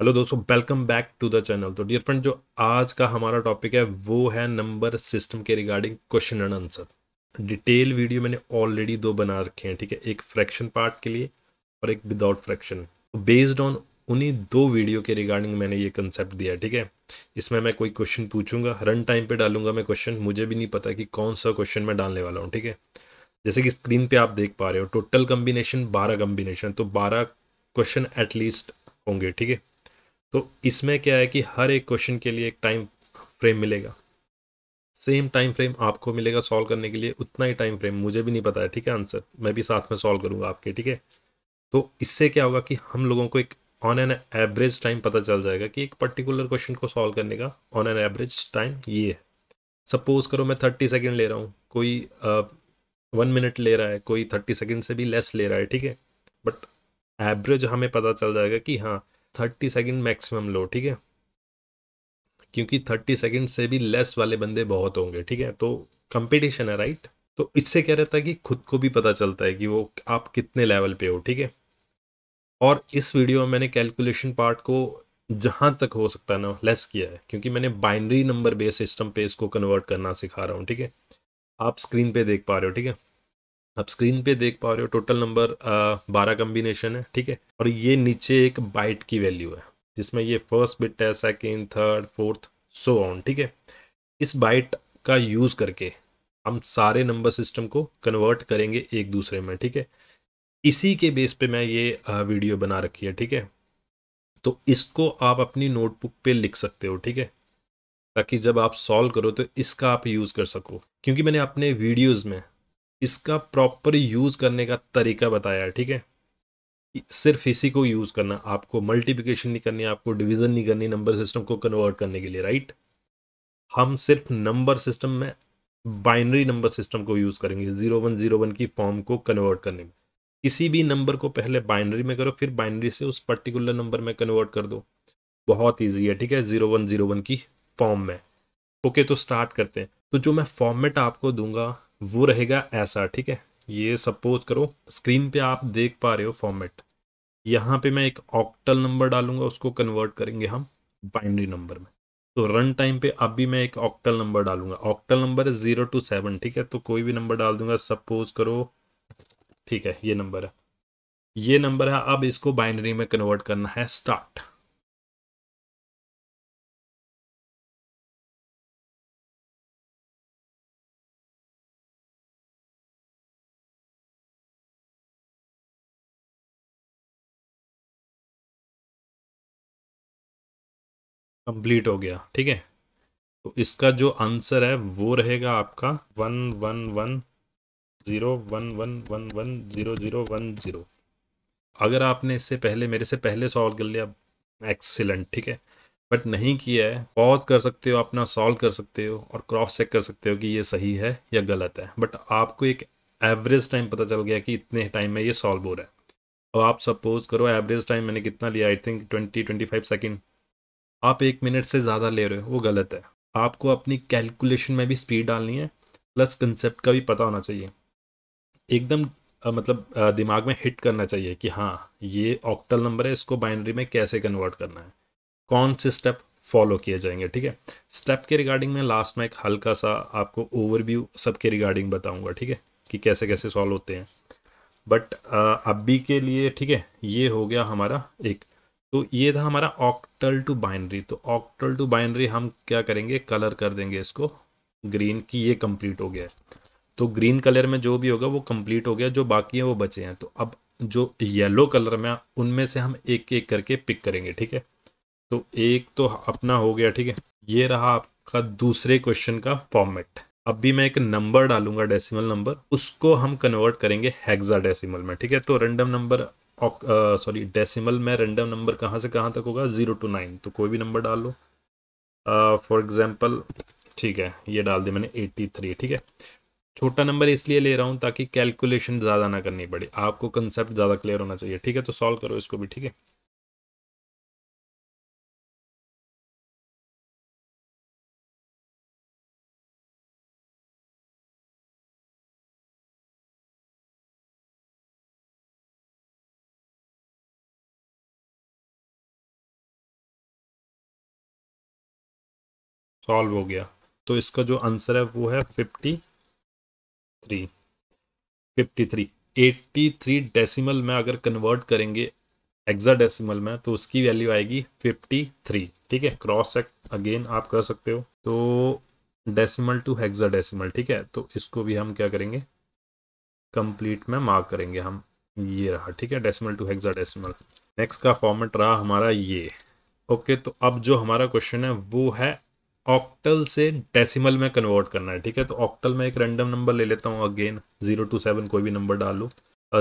hello दोस्तों welcome back to the channel तो dear friend जो आज का हमारा टॉपिक है वो है नंबर सिस्टम के regarding question and answer detail video मैंने ऑलरेडी दो बना रखे हैं ठीक है एक फ्रैक्शन पार्ट के लिए और एक विदाउट फ्रैक्शन बेस्ड ऑन उन्हीं दो वीडियो के रिगार्डिंग मैंने ये कंसेप्ट दिया ठीक है इसमें मैं कोई क्वेश्चन पूछूंगा रन टाइम पर डालूंगा मैं क्वेश्चन मुझे भी नहीं पता कि कौन सा क्वेश्चन मैं डालने वाला हूँ ठीक है जैसे कि स्क्रीन पर आप देख पा रहे हो टोटल कम्बिनेशन बारह कम्बिनेशन तो बारह क्वेश्चन एटलीस्ट होंगे ठीक है तो इसमें क्या है कि हर एक क्वेश्चन के लिए एक टाइम फ्रेम मिलेगा सेम टाइम फ्रेम आपको मिलेगा सॉल्व करने के लिए उतना ही टाइम फ्रेम मुझे भी नहीं पता है ठीक है आंसर मैं भी साथ में सॉल्व करूँगा आपके ठीक है तो इससे क्या होगा कि हम लोगों को एक ऑन एन एवरेज टाइम पता चल जाएगा कि एक पर्टिकुलर क्वेश्चन को सॉल्व करने का ऑन एन एवरेज टाइम ये है सपोज करो मैं थर्टी सेकेंड ले रहा हूँ कोई वन uh, मिनट ले रहा है कोई थर्टी सेकेंड से भी लेस ले रहा है ठीक है बट एवरेज हमें पता चल जाएगा कि हाँ थर्टी सेकेंड मैक्सिमम लो ठीक है क्योंकि थर्टी सेकेंड से भी लेस वाले बंदे बहुत होंगे ठीक है तो कंपटीशन है राइट तो इससे क्या रहता है कि खुद को भी पता चलता है कि वो आप कितने लेवल पे हो ठीक है और इस वीडियो में मैंने कैलकुलेशन पार्ट को जहाँ तक हो सकता है ना लेस किया है क्योंकि मैंने बाइनरी नंबर बेस सिस्टम पे इसको कन्वर्ट करना सिखा रहा हूँ ठीक है आप स्क्रीन पे देख पा रहे हो ठीक है आप स्क्रीन पे देख पा रहे हो टोटल नंबर बारह कम्बिनेशन है ठीक है और ये नीचे एक बाइट की वैल्यू है जिसमें ये फर्स्ट बिट है second third fourth so on ठीक है इस बाइट का यूज़ करके हम सारे नंबर सिस्टम को कन्वर्ट करेंगे एक दूसरे में ठीक है इसी के बेस पे मैं ये वीडियो बना रखी है ठीक है तो इसको आप अपनी नोटबुक पे लिख सकते हो ठीक है ताकि जब आप सॉल्व करो तो इसका आप यूज़ कर सको क्योंकि मैंने अपने वीडियोज़ में इसका प्रॉपर यूज़ करने का तरीका बताया है ठीक है सिर्फ इसी को यूज़ करना आपको मल्टीप्लिकेशन नहीं करनी आपको डिवीज़न नहीं करनी नंबर सिस्टम को कन्वर्ट करने के लिए राइट हम सिर्फ नंबर सिस्टम में बाइनरी नंबर सिस्टम को यूज़ करेंगे जीरो वन जीरो वन की फॉर्म को कन्वर्ट करने में किसी भी नंबर को पहले बाइनरी में करो फिर बाइनरी से उस पर्टिकुलर नंबर में कन्वर्ट कर दो बहुत ईजी है ठीक है जीरो वन जीरो वन की फॉर्म में ओके तो स्टार्ट करते हैं तो जो मैं फॉर्मेट आपको दूंगा वो रहेगा ऐसा ठीक है ये सपोज करो स्क्रीन पे आप देख पा रहे हो फॉर्मेट यहाँ पे मैं एक ऑक्टल नंबर डालूंगा उसको कन्वर्ट करेंगे हम बाइनरी नंबर में तो रन टाइम पे अब भी मैं एक ऑक्टल नंबर डालूंगा ऑक्टल नंबर है जीरो टू सेवन ठीक है तो कोई भी नंबर डाल दूंगा सपोज करो ठीक है ये नंबर है ये नंबर है अब इसको बाइनरी में कन्वर्ट करना है स्टार्ट कंप्लीट हो गया ठीक है तो इसका जो आंसर है वो रहेगा आपका one one one zero one one one one zero zero one zero अगर आपने इससे पहले मेरे से पहले सॉल्व कर लिया एक्सीलेंट ठीक है बट नहीं किया है पॉज कर सकते हो अपना सॉल्व कर सकते हो और क्रॉस चेक कर सकते हो कि ये सही है या गलत है बट आपको एक एवरेज टाइम पता चल गया कि इतने टाइम में ये सॉल्व हो रहा है अब आप सपोज करो एवरेज टाइम मैंने कितना लिया I think twenty twenty five second आप एक मिनट से ज़्यादा ले रहे हो वो गलत है आपको अपनी कैलकुलेशन में भी स्पीड डालनी है प्लस कंसेप्ट का भी पता होना चाहिए एकदम मतलब दिमाग में हिट करना चाहिए कि हाँ ये ऑक्टल नंबर है इसको बाइनरी में कैसे कन्वर्ट करना है कौन से स्टेप फॉलो किए जाएंगे ठीक है स्टेप के रिगार्डिंग में लास्ट में एक हल्का सा आपको ओवरव्यू सबके रिगार्डिंग बताऊंगा ठीक है कि कैसे कैसे सॉल्व होते हैं बट अभी के लिए ठीक है ये हो गया हमारा एक तो ये था हमारा ऑक्टल टू बाइनरी तो ऑक्टल टू बाइनरी हम क्या करेंगे कलर कर देंगे इसको ग्रीन की ये कंप्लीट हो गया है तो ग्रीन कलर में जो भी होगा वो कंप्लीट हो गया जो बाकी है वो बचे हैं तो अब जो येलो कलर में उनमें से हम एक एक करके पिक करेंगे ठीक है तो एक तो अपना हो गया ठीक है ये रहा आपका दूसरे क्वेश्चन का फॉर्मेट अब भी मैं एक नंबर डालूंगा डेसिमल नंबर उसको हम कन्वर्ट करेंगे हेक्सा डेसिमल में ठीक है तो रेंडम नंबर सॉरी डेसिमल में रेंडम नंबर कहाँ से कहाँ तक होगा ज़ीरो टू नाइन तो कोई भी नंबर डाल लो फॉर एग्ज़ाम्पल ठीक है ये डाल दिया मैंने एट्टी थ्री ठीक है छोटा नंबर इसलिए ले रहा हूँ ताकि कैलकुलेशन ज़्यादा ना करनी पड़े आपको कंसेप्ट ज़्यादा क्लियर होना चाहिए ठीक है तो सॉल्व करो इसको भी ठीक है सॉल्व हो गया तो इसका जो आंसर है वो है fifty three fifty three eighty three decimal में अगर कन्वर्ट करेंगे एक्जा डेसीमल में तो उसकी वैल्यू आएगी फिफ्टी थ्री ठीक है क्रॉस चेक अगेन आप कर सकते हो तो डेसिमल टू हेक्सा डेसिमल ठीक है तो इसको भी हम क्या करेंगे कंप्लीट में मार्क करेंगे हम ये रहा ठीक है decimal to hexadecimal next का फॉर्मेट रहा हमारा ये ओके तो अब जो हमारा क्वेश्चन है वो है ऑक्टल से डेसिमल में कन्वर्ट करना है ठीक है तो ऑक्टल में एक रैंडम नंबर ले लेता हूँ अगेन जीरो टू सेवन कोई भी नंबर डालो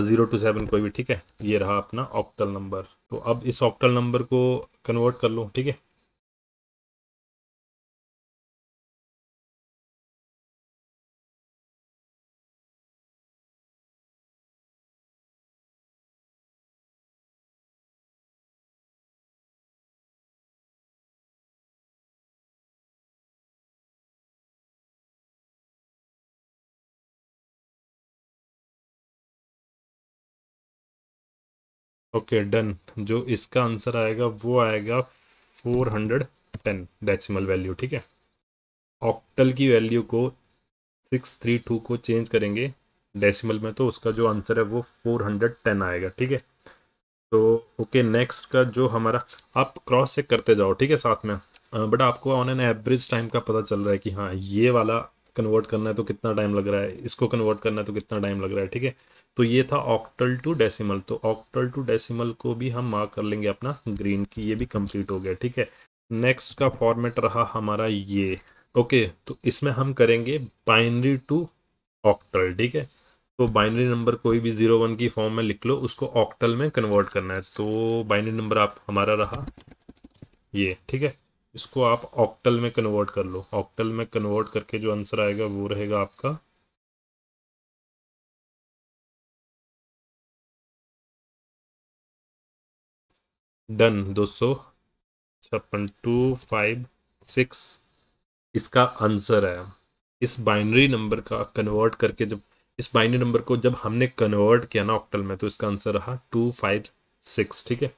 जीरो टू सेवन कोई भी ठीक है ये रहा अपना ऑक्टल नंबर तो अब इस ऑक्टल नंबर को कन्वर्ट कर लो ठीक है ओके डन जो इसका आंसर आएगा वो आएगा four hundred ten decimal value ठीक है ऑक्टल की वैल्यू को सिक्स थ्री टू को चेंज करेंगे डेसिमल में तो उसका जो आंसर है वो फोर हंड्रेड टेन आएगा ठीक है तो ओके नेक्स्ट का जो हमारा आप क्रॉस चेक करते जाओ ठीक है साथ में बट आपको ऑन एन एवरेज टाइम का पता चल रहा है कि हाँ ये वाला कन्वर्ट करना है तो कितना टाइम लग रहा है इसको कन्वर्ट करना है तो कितना टाइम लग रहा है ठीक है तो ये था ऑक्टल टू डेसिमल तो ऑक्टल टू डेसिमल को भी हम मार्क कर लेंगे अपना ग्रीन की ये भी कंप्लीट हो गया ठीक है नेक्स्ट का फॉर्मेट रहा हमारा ये ओके तो इसमें हम करेंगे बाइनरी टू ऑक्टल ठीक है तो बाइनरी नंबर कोई भी जीरो वन की फॉर्म में लिख लो उसको ऑक्टल में कन्वर्ट करना है तो बाइनरी नंबर आप हमारा रहा ये ठीक है इसको आप ऑक्टल में कन्वर्ट कर लो ऑक्टल में कन्वर्ट करके जो आंसर आएगा वो रहेगा आपका डन दो सौ छप्पन टू फाइव सिक्स इसका आंसर है इस बाइनरी नंबर का कन्वर्ट करके जब इस बाइनरी नंबर को जब हमने कन्वर्ट किया ना ऑक्टल में तो इसका आंसर रहा टू फाइव सिक्स ठीक है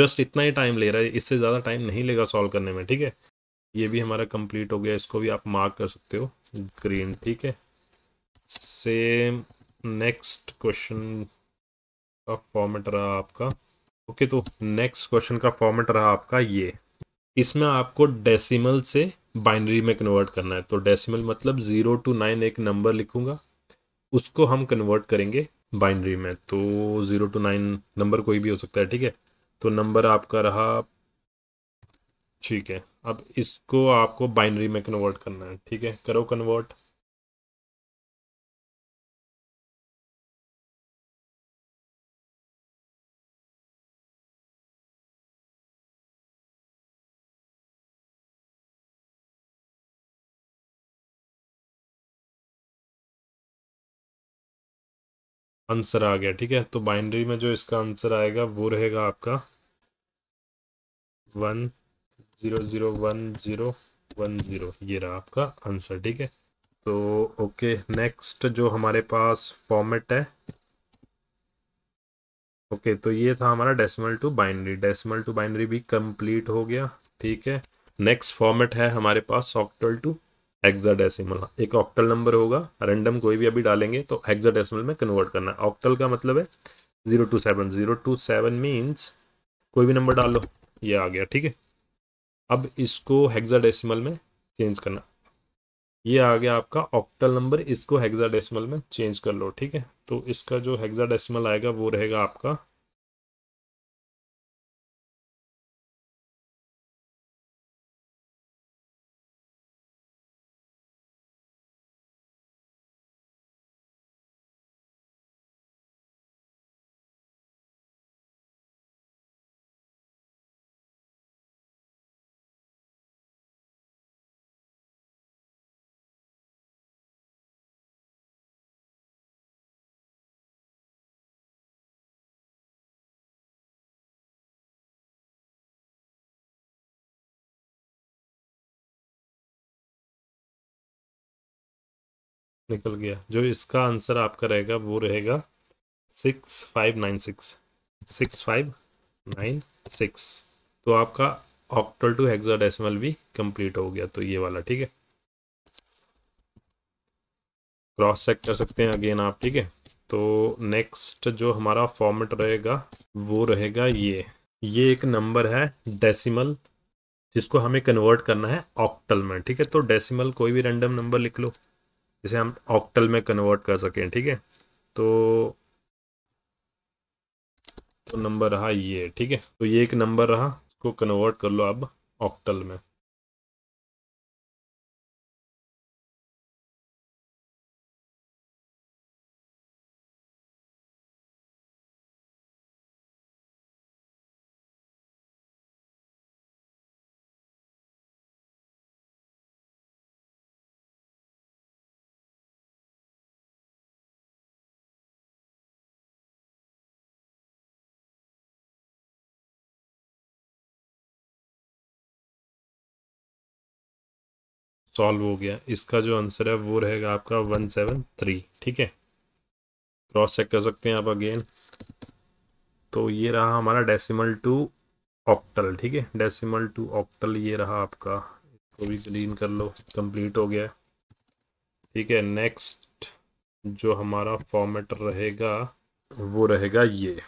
जस्ट इतना ही टाइम ले रहा है इससे ज़्यादा टाइम नहीं लेगा सॉल्व करने में ठीक है ये भी हमारा कंप्लीट हो गया इसको भी आप मार्क कर सकते हो ग्रीन ठीक है सेम नेक्स्ट क्वेश्चन का फॉर्मेट रहा आपका ओके तो नेक्स्ट क्वेश्चन का फॉर्मेट रहा आपका ये इसमें आपको डेसिमल से बाइनरी में कन्वर्ट करना है तो डेसिमल मतलब ज़ीरो टू नाइन एक नंबर लिखूंगा उसको हम कन्वर्ट करेंगे बाइनरी में तो ज़ीरो टू नाइन नंबर कोई भी हो सकता है ठीक है तो नंबर आपका रहा ठीक है अब इसको आपको बाइनरी में कन्वर्ट करना है ठीक है करो कन्वर्ट आंसर आ गया ठीक है तो बाइनरी में जो इसका आंसर आएगा वो रहेगा आपका one zero zero one zero one zero ये रहा आपका आंसर ठीक है तो ओके नेक्स्ट जो हमारे पास फॉर्मेट है ओके तो ये था हमारा decimal to binary decimal to binary भी कंप्लीट हो गया ठीक है नेक्स्ट फॉर्मेट है हमारे पास सॉक्टल टू हेक्साडेसिमल एक ऑक्टल नंबर होगा रैंडम कोई भी अभी डालेंगे तो हेक्साडेसिमल में कन्वर्ट करना ऑक्टल का मतलब है zero to seven zero to seven means कोई भी नंबर डाल लो ये आ गया ठीक है अब इसको हेक्साडेसिमल में चेंज करना ये आ गया आपका ऑक्टल नंबर इसको हेक्साडेसिमल में चेंज कर लो ठीक है तो इसका जो हेक्साडेसिमल आएगा वो रहेगा आपका निकल गया जो इसका आंसर आपका रहेगा वो रहेगा six five nine six six five nine six तो आपका ऑक्टल टू हेक्साडेसिमल भी कंप्लीट हो गया तो ये वाला ठीक है क्रॉस चेक कर सकते हैं अगेन आप ठीक है तो नेक्स्ट जो हमारा फॉर्मेट रहेगा वो रहेगा ये ये एक नंबर है डेसिमल जिसको हमें कन्वर्ट करना है ऑक्टल में ठीक है तो डेसिमल कोई भी रैंडम नंबर लिख लो जिसे हम ऑक्टल में कन्वर्ट कर सकें ठीक है तो तो नंबर रहा ये ठीक है तो ये एक नंबर रहा इसको कन्वर्ट कर लो अब ऑक्टल में सॉल्व हो गया इसका जो आंसर है वो रहेगा आपका वन सेवन थ्री ठीक है क्रॉस चेक कर सकते हैं आप अगेन तो ये रहा हमारा डेसिमल टू ऑक्टल ठीक है डेसिमल टू ऑक्टल ये रहा आपका इसको भी क्लीन कर लो कंप्लीट हो गया ठीक है नेक्स्ट जो हमारा फॉर्मेट रहेगा वो रहेगा ये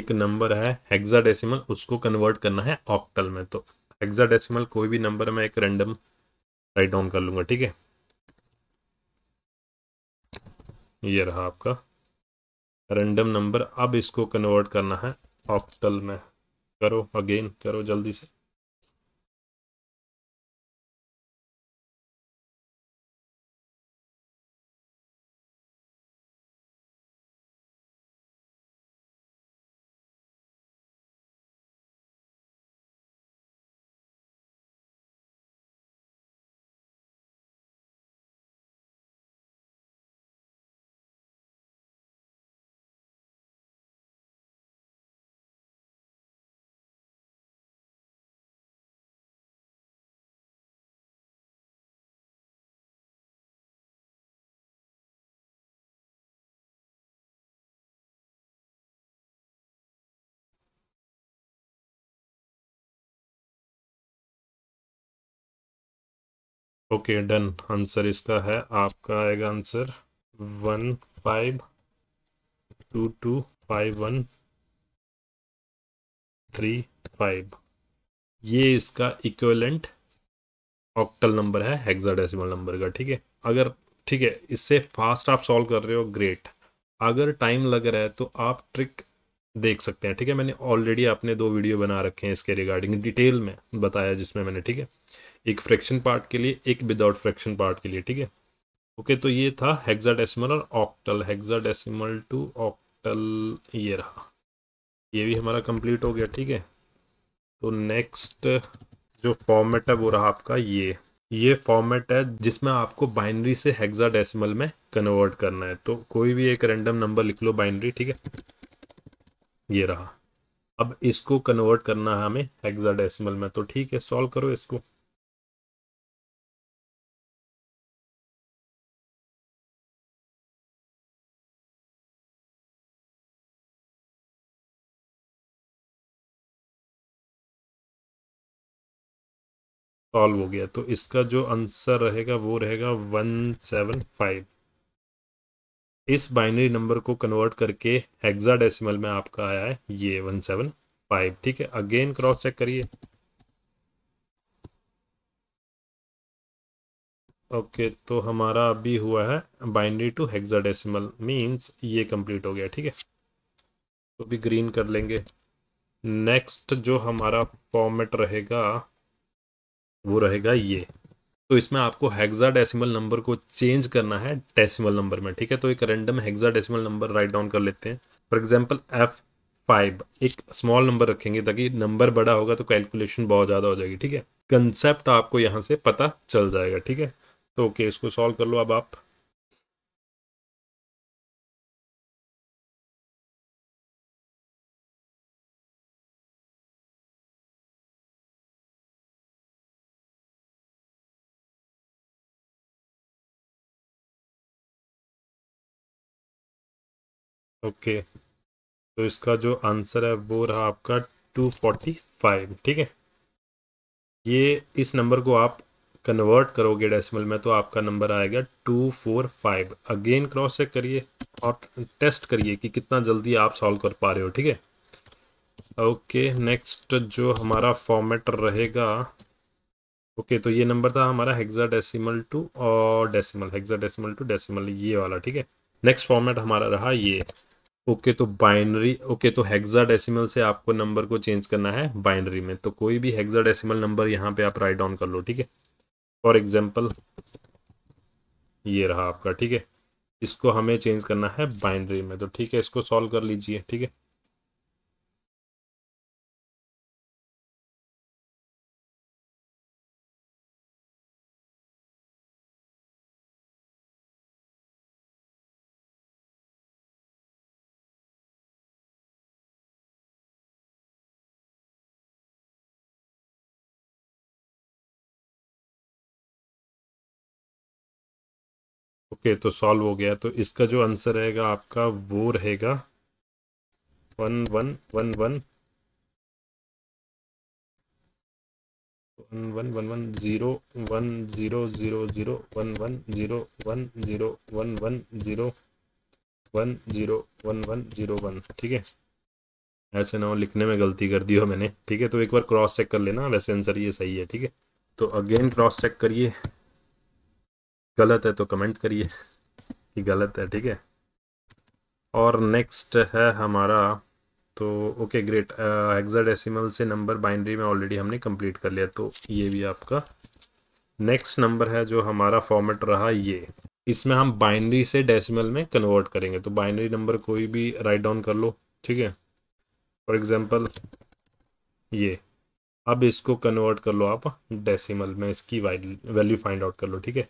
एक नंबर है हेक्साडेसिमल उसको कन्वर्ट करना है ऑक्टल में तो हेक्साडेसिमल कोई भी नंबर में एक रैंडम राइट डाउन कर लूँगा ठीक है ये रहा आपका रैंडम नंबर अब इसको कन्वर्ट करना है ऑक्टल में करो अगेन करो जल्दी से ओके डन आंसर इसका है आपका आएगा answer one five two two five one three five ये इसका इक्वलेंट ऑक्टल नंबर है हेक्साडेसिमल नंबर का ठीक है अगर ठीक है इससे फास्ट आप सॉल्व कर रहे हो ग्रेट अगर टाइम लग रहा है तो आप ट्रिक देख सकते हैं ठीक है मैंने ऑलरेडी अपने दो वीडियो बना रखे हैं इसके रिगार्डिंग डिटेल में बताया जिसमें मैंने ठीक है एक फ्रैक्शन पार्ट के लिए एक विदाउट फ्रैक्शन पार्ट के लिए ठीक है ओके तो ये था हेक्साडेसिमल और ऑक्टल हेक्साडेसिमल टू ऑक्टल ये रहा ये भी हमारा कंप्लीट हो गया ठीक है तो नेक्स्ट जो फॉर्मेट है वो रहा आपका ये ये फॉर्मेट है जिसमें आपको बाइनरी से हेक्साडेसिमल में कन्वर्ट करना है तो कोई भी एक रेंडम नंबर लिख लो बाइनरी ठीक है ये रहा अब इसको कन्वर्ट करना है हमें हेक्साडेसिमल में तो ठीक है सॉल्व करो इसको सॉल्व हो गया तो इसका जो आंसर रहेगा वो रहेगा वन सेवन फाइव इस बाइनरी नंबर को कन्वर्ट करके हेक्सा डेसिमल में आपका आया है ये वन सेवन फाइव ठीक है अगेन क्रॉस चेक करिए ओके okay, तो हमारा अभी हुआ है binary to hexadecimal means ये कंप्लीट हो गया ठीक है तो भी ग्रीन कर लेंगे नेक्स्ट जो हमारा फॉर्मेट रहेगा वो रहेगा ये तो इसमें आपको हेक्सा डेसिमल नंबर को चेंज करना है डेसिमल नंबर में ठीक है तो एक random hexadecimal number right down कर लेते हैं फॉर एग्जांपल एफ फाइव एक स्मॉल नंबर रखेंगे ताकि नंबर बड़ा होगा तो कैलकुलेशन बहुत ज़्यादा हो जाएगी ठीक है कंसेप्ट आपको यहाँ से पता चल जाएगा ठीक है तो ओके okay, इसको सॉल्व कर लो अब आप ओके तो इसका जो आंसर है वो रहा आपका टू फोर्टी फाइव ठीक है ये इस नंबर को आप कन्वर्ट करोगे डेसिमल में तो आपका नंबर आएगा two four five again cross check करिए और टेस्ट करिए कि कितना जल्दी आप सॉल्व कर पा रहे हो ठीक है ओके नेक्स्ट जो हमारा फॉर्मेट रहेगा ओके okay, तो ये नंबर था हमारा हेक्सा डेसीमल टू और decimal hexadecimal to decimal ये वाला ठीक है नेक्स्ट फॉर्मेट हमारा रहा ये ओके okay, तो बाइनरी ओके okay, तो हेक्सा डेसिमल से आपको नंबर को चेंज करना है बाइनरी में तो कोई भी हेक्सा डेसिमल नंबर यहाँ पे आप राइट डाउन कर लो ठीक है फॉर एग्जाम्पल ये रहा आपका ठीक है इसको हमें चेंज करना है बाइनरी में तो ठीक है इसको सॉल्व कर लीजिए ठीक है ओके तो सॉल्व हो गया तो इसका जो आंसर रहेगा आपका वो रहेगा one one one one one one one one zero one zero zero zero one one zero one zero one one zero one zero one one zero one ठीक है ऐसे ना हो लिखने में गलती कर दी हो मैंने ठीक है तो एक बार क्रॉस चेक कर लेना वैसे आंसर ये सही है ठीक है तो अगेन क्रॉस चेक करिए गलत है तो कमेंट करिए कि गलत है ठीक है और नेक्स्ट है हमारा तो ओके ग्रेट एक्सडेसिमल से नंबर बाइनरी में ऑलरेडी हमने कंप्लीट कर लिया तो ये भी आपका नेक्स्ट नंबर है जो हमारा फॉर्मेट रहा ये इसमें हम बाइनरी से डेसिमल में कन्वर्ट करेंगे तो बाइनरी नंबर कोई भी राइट डाउन कर लो ठीक है फॉर एग्जांपल ये अब इसको कन्वर्ट कर लो आप डेसिमल में इसकी वैल्यू फाइंड आउट कर लो ठीक है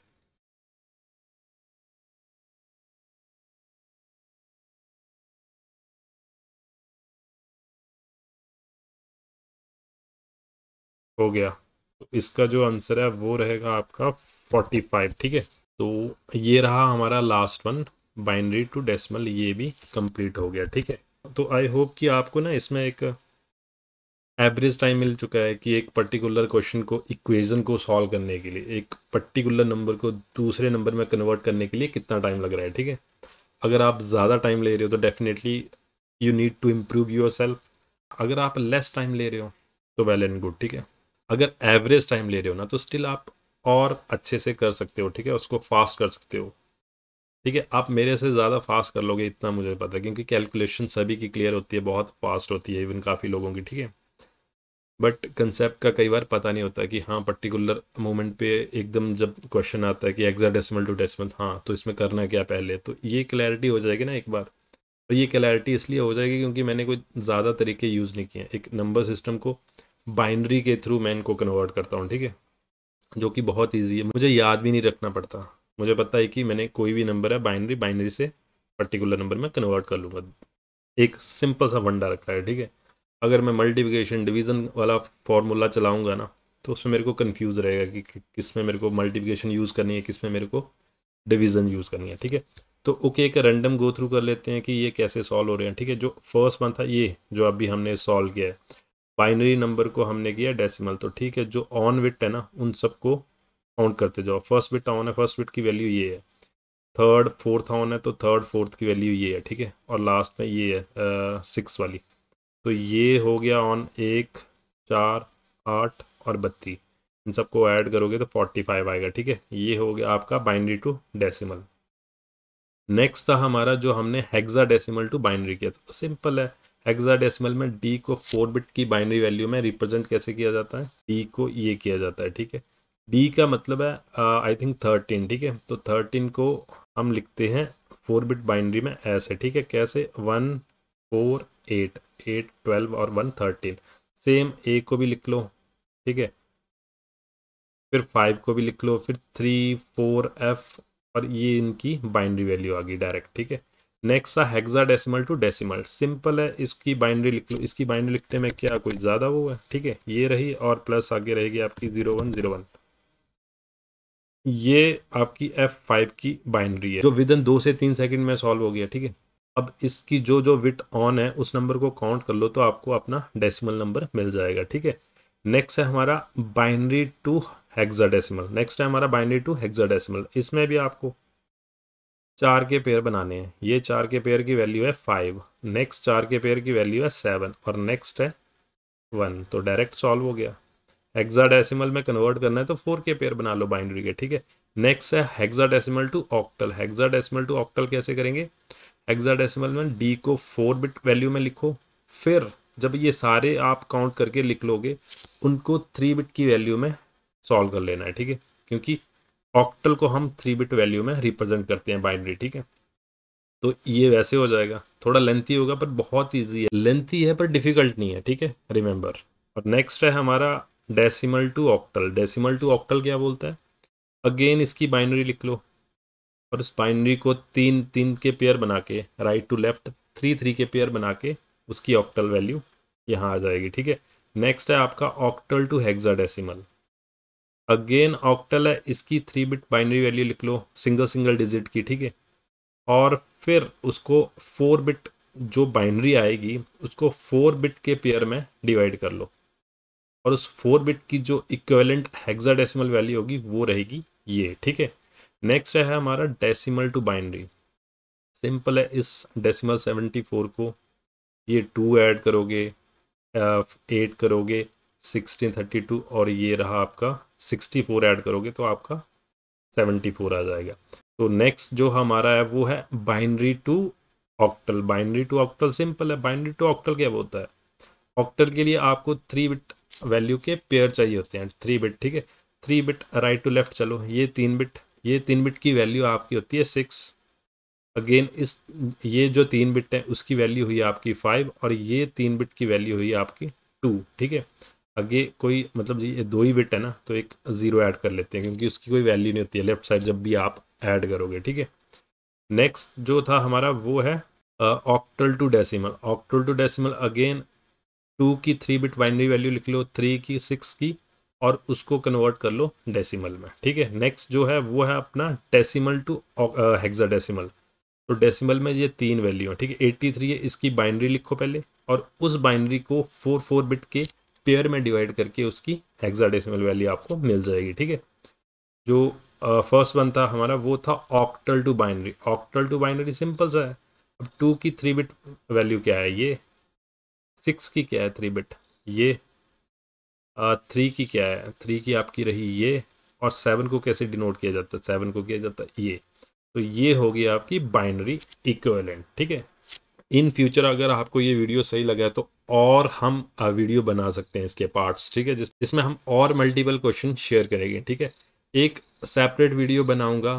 हो गया तो इसका जो आंसर है वो रहेगा आपका फोर्टी फाइव ठीक है तो ये रहा हमारा last one binary to decimal ये भी कंप्लीट हो गया ठीक है तो आई होप कि आपको ना इसमें एक एवरेज टाइम मिल चुका है कि एक पर्टिकुलर क्वेश्चन को इक्वेशन को सॉल्व करने के लिए एक पर्टिकुलर नंबर को दूसरे नंबर में कन्वर्ट करने के लिए कितना टाइम लग रहा है ठीक है अगर आप ज़्यादा टाइम ले रहे हो तो definitely you need to improve yourself अगर आप लेस टाइम ले रहे हो तो वेल एंड गुड ठीक है अगर एवरेज टाइम ले रहे हो ना तो स्टिल आप और अच्छे से कर सकते हो ठीक है उसको फास्ट कर सकते हो ठीक है आप मेरे से ज़्यादा फास्ट कर लोगे इतना मुझे पता है क्योंकि कैलकुलेशन सभी की क्लियर होती है बहुत फास्ट होती है इवन काफ़ी लोगों की ठीक है बट कंसेप्ट का कई बार पता नहीं होता कि हाँ पर्टिकुलर मोमेंट पे एकदम जब क्वेश्चन आता है कि एग्जा डेसिमल टू डेसिमल हाँ तो इसमें करना क्या पहले तो ये क्लैरिटी हो जाएगी ना एक बार तो ये क्लैरिटी इसलिए हो जाएगी क्योंकि मैंने कोई ज़्यादा तरीके यूज़ नहीं किए एक नंबर सिस्टम को बाइनरी के थ्रू मैं इनको कन्वर्ट करता हूँ ठीक है जो कि बहुत ईजी है मुझे याद भी नहीं रखना पड़ता मुझे पता है कि मैंने कोई भी नंबर है बाइनरी बाइनरी से पर्टिकुलर नंबर में कन्वर्ट कर लूँगा एक सिंपल सा वंडा रखा है ठीक है अगर मैं मल्टीप्लिकेशन डिवीज़न वाला फार्मूला चलाऊँगा ना तो उसमें मेरे को कन्फ्यूज़ रहेगा कि, कि किस में मेरे को मल्टीप्लिकेशन यूज़ करनी है किस में मेरे को डिवीज़न यूज़ करनी है ठीक है तो ओके एक रैंडम गो थ्रू कर लेते हैं कि ये कैसे सॉल्व हो रहे हैं ठीक है जो फर्स्ट वन था ये जो अभी हमने सॉल्व किया है बाइनरी नंबर को हमने किया डेसिमल तो ठीक है जो ऑन विट है ना उन सबको काउंट करते जाओ फर्स्ट विट ऑन है फर्स्ट विट की वैल्यू ये है थर्ड फोर्थ ऑन है तो थर्ड फोर्थ की वैल्यू ये है ठीक है और लास्ट में ये है सिक्स वाली तो ये हो गया ऑन एक चार आठ और बत्ती इन सबको ऐड करोगे तो फोर्टी फाइव आएगा ठीक है ये हो गया आपका बाइनरी टू डेसिमल नेक्स्ट था हमारा जो हमने हेक्सा डेसिमल टू बाइनरी किया था तो सिंपल है हेक्साडेसिमल में डी को फोर बिट की बाइनरी वैल्यू में रिप्रेजेंट कैसे किया जाता है डी को ये किया जाता है ठीक है डी का मतलब है आई थिंक थर्टीन ठीक है तो थर्टीन को हम लिखते हैं फोर बिट बाइनरी में ऐसे ठीक है कैसे one four eight eight twelve और वन थर्टीन सेम ए को भी लिख लो ठीक है फिर फाइव को भी लिख लो फिर थ्री फोर एफ और ये इनकी बाइनरी वैल्यू आ गई डायरेक्ट ठीक है नेक्स्ट सा hexadecimal to decimal simple है इसकी बाइंड्री लिख लो इसकी बाइंड्री लिखने में क्या कोई ज़्यादा वो है ठीक है ये रही और प्लस आगे रहेगी आपकी जीरो वन जीरो वन ये आपकी एफ फाइव की बाइंड्री है जो विद इन दो से तीन सेकंड में सॉल्व हो गया ठीक है अब इसकी जो जो विट ऑन है उस नंबर को काउंट कर लो तो आपको अपना डेसिमल नंबर मिल जाएगा ठीक है नेक्स्ट है हमारा बाइनरी टू हेक्साडेसिमल नेक्स्ट है हमारा बाइनरी टू हेक्साडेसिमल इसमें भी आपको चार के पेयर बनाने हैं ये चार के पेयर की वैल्यू है फाइव नेक्स्ट चार के पेयर की वैल्यू है सेवन और नेक्स्ट है वन तो डायरेक्ट सॉल्व हो गया हेक्साडेसिमल में कन्वर्ट करना है तो फोर के पेयर बना लो बाइंड्री के ठीक है नेक्स्ट है hexadecimal to octal hexadecimal to octal कैसे करेंगे हेक्साडेसिमल में डी को फोर बिट वैल्यू में लिखो फिर जब ये सारे आप काउंट करके लिख लोगे उनको थ्री बिट की वैल्यू में सॉल्व कर लेना है ठीक है क्योंकि ऑक्टल को हम थ्री बिट वैल्यू में रिप्रेजेंट करते हैं बाइनरी ठीक है तो ये वैसे हो जाएगा थोड़ा लेंथी होगा पर बहुत ईजी है लेंथी है पर डिफिकल्ट नहीं है ठीक है रिमेंबर और नेक्स्ट है हमारा decimal to octal decimal to octal क्या बोलता है अगेन इसकी बाइनरी लिख लो और उस बाइनरी को तीन तीन के पेयर बना के right to left three three के पेयर बना के उसकी ऑक्टल वैल्यू यहाँ आ जाएगी ठीक है नेक्स्ट है आपका octal to hexadecimal again octal है इसकी थ्री बिट बाइनरी वैल्यू लिख लो सिंगल सिंगल डिजिट की ठीक है और फिर उसको फोर बिट जो बाइनरी आएगी उसको फोर बिट के पेयर में डिवाइड कर लो और उस फोर बिट की जो इक्वेलेंट हेक्साडेसिमल वैल्यू होगी वो रहेगी ये ठीक है नेक्स्ट है हमारा डेसिमल टू बाइनरी सिंपल है इस डेसिमल सेवेंटी फोर को ये टू ऐड करोगे एट uh, करोगे सिक्सटीन थर्टी टू और ये रहा आपका सिक्सटी फोर ऐड करोगे तो आपका सेवेंटी फोर आ जाएगा तो नेक्स्ट जो हमारा है वो है binary to octal binary to octal simple है बाइनरी टू ऑक्टल क्या होता है ऑक्टल के लिए आपको थ्री बिट वैल्यू के पेयर चाहिए होते हैं थ्री बिट ठीक है three bit right to left चलो ये तीन बिट ये तीन बिट की वैल्यू आपकी होती है सिक्स अगेन इस ये जो तीन बिट है उसकी वैल्यू हुई आपकी फाइव और ये तीन बिट की वैल्यू हुई आपकी टू ठीक है आगे कोई मतलब ये दो ही बिट है ना तो एक ज़ीरो ऐड कर लेते हैं क्योंकि उसकी कोई वैल्यू नहीं होती है लेफ्ट साइड जब भी आप ऐड करोगे ठीक है नेक्स्ट जो था हमारा वो है octal to decimal octal to decimal again two की थ्री बिट बाइनरी वैल्यू लिख लो थ्री की सिक्स की और उसको कन्वर्ट कर लो डेसीमल में ठीक है नेक्स्ट जो है वो है अपना डेसीमल टू हेक्सा तो डेसिमल में ये तीन वैल्यू है ठीक है एट्टी थ्री है इसकी बाइनरी लिखो पहले और उस बाइनरी को फोर फोर बिट के पेयर में डिवाइड करके उसकी हेक्साडेसिमल वैल्यू आपको मिल जाएगी ठीक है जो फर्स्ट वन था हमारा वो था octal to binary octal to binary simple सा है अब टू की थ्री बिट वैल्यू क्या है ये सिक्स की क्या है थ्री बिट ये थ्री की क्या है थ्री की आपकी रही ये और सेवन को कैसे डिनोट किया जाता है सेवन को किया जाता है ये तो ये होगी आपकी बाइनरी इक्वलेंट ठीक है इन फ्यूचर अगर आपको ये वीडियो सही लगा तो और हम वीडियो बना सकते हैं इसके पार्ट्स ठीक है जिस जिसमें हम और मल्टीपल क्वेश्चन शेयर करेंगे ठीक है एक सेपरेट वीडियो बनाऊंगा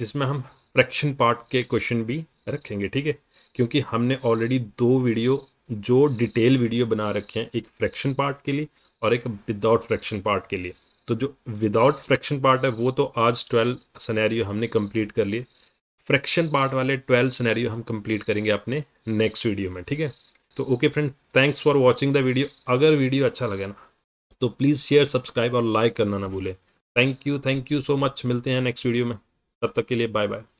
जिसमें हम फ्रैक्शन पार्ट के क्वेश्चन भी रखेंगे ठीक है क्योंकि हमने ऑलरेडी दो वीडियो जो डिटेल वीडियो बना रखे हैं एक फ्रैक्शन पार्ट के लिए और एक विदाउट फ्रैक्शन पार्ट के लिए तो जो विदाउट फ्रैक्शन पार्ट है वो तो आज ट्वेल्व सनेरियो हमने कंप्लीट कर लिए फ्रैक्शन पार्ट वाले ट्वेल्व सनेरियो हम कंप्लीट करेंगे अपने नेक्स्ट वीडियो में ठीक है तो okay friend thanks for watching the video अगर वीडियो अच्छा लगे ना तो प्लीज़ शेयर सब्सक्राइब और लाइक करना ना भूले thank you thank you so much मिलते हैं नेक्स्ट वीडियो में तब तक के लिए बाय बाय